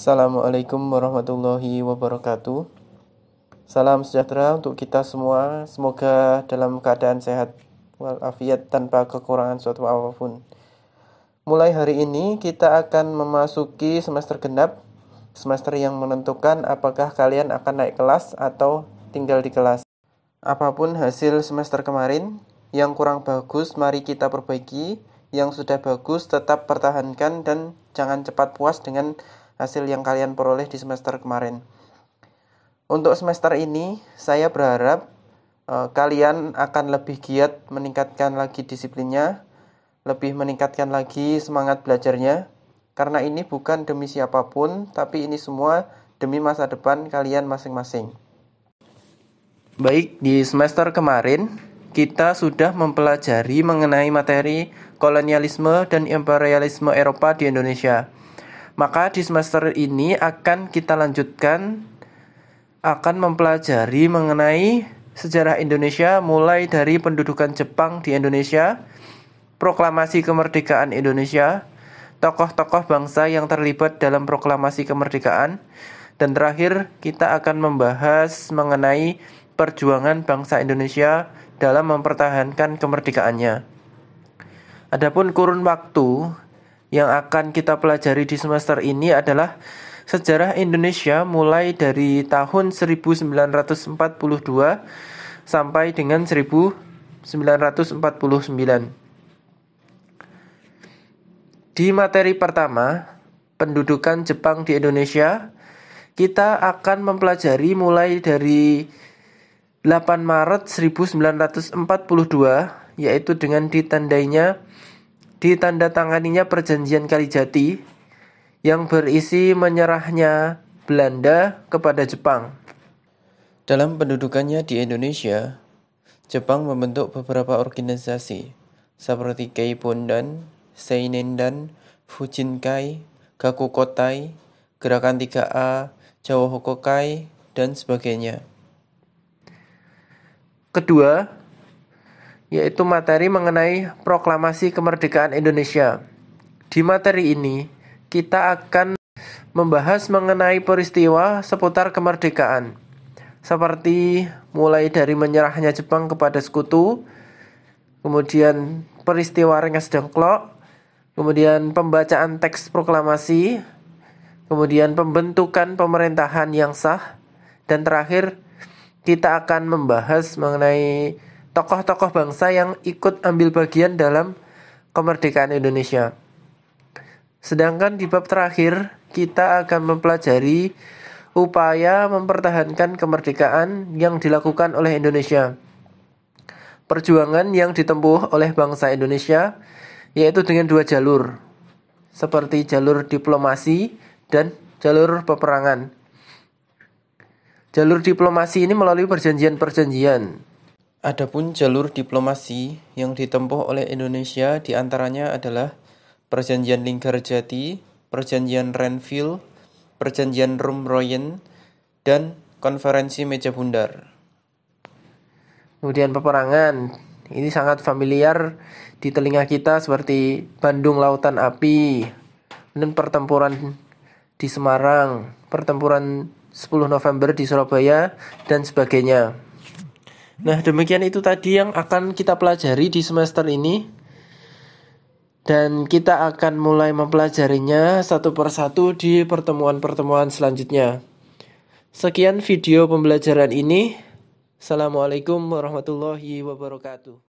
Assalamualaikum warahmatullahi wabarakatuh. Salam sejahtera untuk kita semua. Semoga dalam keadaan sehat walafiat tanpa kekurangan suatu apapun. Mulai hari ini kita akan memasuki semester genap, semester yang menentukan apakah kalian akan naik kelas atau tinggal di kelas. Apapun hasil semester kemarin, yang kurang bagus mari kita perbaiki, yang sudah bagus tetap pertahankan dan jangan cepat puas dengan hasil yang kalian peroleh di semester kemarin. Untuk semester ini, saya berharap eh, kalian akan lebih giat meningkatkan lagi disiplinnya, lebih meningkatkan lagi semangat belajarnya, karena ini bukan demi siapapun, tapi ini semua demi masa depan kalian masing-masing. Baik, di semester kemarin kita sudah mempelajari mengenai materi kolonialisme dan imperialisme Eropa di Indonesia. Maka di semester ini akan kita lanjutkan akan mempelajari mengenai sejarah Indonesia mulai dari pendudukan Jepang di Indonesia, proklamasi kemerdekaan Indonesia, tokoh-tokoh bangsa yang terlibat dalam proklamasi kemerdekaan, dan terakhir kita akan membahas mengenai perjuangan bangsa Indonesia dalam mempertahankan kemerdekaannya. Adapun kurun waktu yang akan kita pelajari di semester ini adalah sejarah Indonesia mulai dari tahun 1942 sampai dengan 1949. Di materi pertama, pendudukan Jepang di Indonesia, kita akan mempelajari mulai dari 8 Maret 1942 yaitu dengan ditandainya ditandatanganinya perjanjian Kalijati yang berisi menyerahnya Belanda kepada Jepang. Dalam pendudukannya di Indonesia, Jepang membentuk beberapa organisasi seperti Keibondan, Seinendan, Fujinkai, Gakukotai, Gerakan 3A, Jawa Hokokai, dan sebagainya. Kedua, yaitu materi mengenai proklamasi kemerdekaan Indonesia. Di materi ini, kita akan membahas mengenai peristiwa seputar kemerdekaan, seperti mulai dari menyerahnya Jepang kepada sekutu, kemudian peristiwa Rengas Dengklok, kemudian pembacaan teks proklamasi, kemudian pembentukan pemerintahan yang sah, dan terakhir kita akan membahas mengenai tokoh-tokoh bangsa yang ikut ambil bagian dalam kemerdekaan Indonesia. Sedangkan di bab terakhir, kita akan mempelajari upaya mempertahankan kemerdekaan yang dilakukan oleh Indonesia. Perjuangan yang ditempuh oleh bangsa Indonesia yaitu dengan dua jalur, seperti jalur diplomasi dan jalur peperangan. Jalur diplomasi ini melalui perjanjian-perjanjian Adapun jalur diplomasi yang ditempuh oleh Indonesia diantaranya adalah Perjanjian Linggarjati, Perjanjian Renville, Perjanjian Rumroyen, dan Konferensi Meja Bundar. Kemudian peperangan, ini sangat familiar di telinga kita seperti Bandung Lautan Api, dan pertempuran di Semarang, pertempuran 10 November di Surabaya, dan sebagainya. Nah, demikian itu tadi yang akan kita pelajari di semester ini. Dan kita akan mulai mempelajarinya satu persatu di pertemuan-pertemuan selanjutnya. Sekian video pembelajaran ini. Assalamualaikum warahmatullahi wabarakatuh.